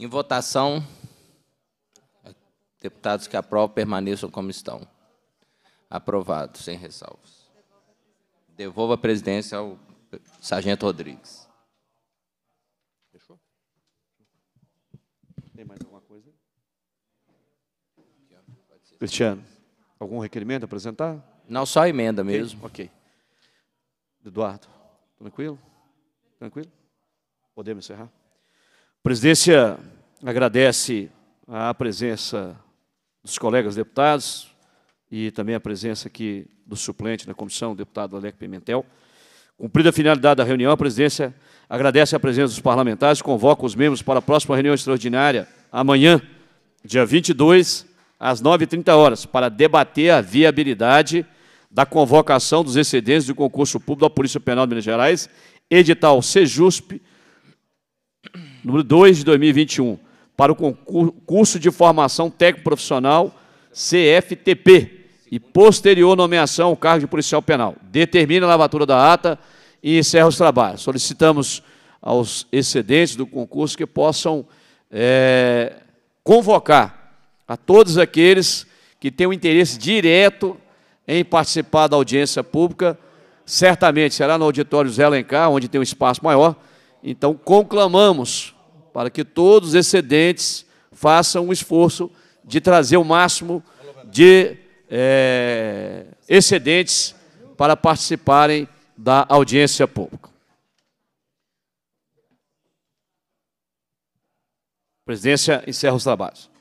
Em votação, deputados que aprovam permaneçam como estão. Aprovado, sem ressalvas. Devolvo a presidência ao sargento Rodrigues. Fechou? Tem mais alguma coisa? Cristiano, algum requerimento a apresentar? Não, só a emenda mesmo. Ok. Eduardo, tranquilo? Tranquilo? Podemos encerrar? presidência agradece a presença dos colegas deputados e também a presença aqui do suplente da comissão, o deputado Alec Pimentel. Cumprida a finalidade da reunião, a presidência agradece a presença dos parlamentares, convoca os membros para a próxima reunião extraordinária, amanhã, dia 22, às 9h30, para debater a viabilidade da convocação dos excedentes do concurso público da Polícia Penal de Minas Gerais, edital Sejusp número 2 de 2021, para o concurso de formação técnico-profissional CFTP e posterior nomeação ao cargo de policial penal. Determina a lavatura da ata e encerra os trabalhos. Solicitamos aos excedentes do concurso que possam é, convocar a todos aqueles que têm um interesse direto em participar da audiência pública, certamente será no auditório Zé Alencar, onde tem um espaço maior. Então, conclamamos para que todos os excedentes façam um esforço de trazer o máximo de é, excedentes para participarem da audiência pública. A presidência encerra os trabalhos.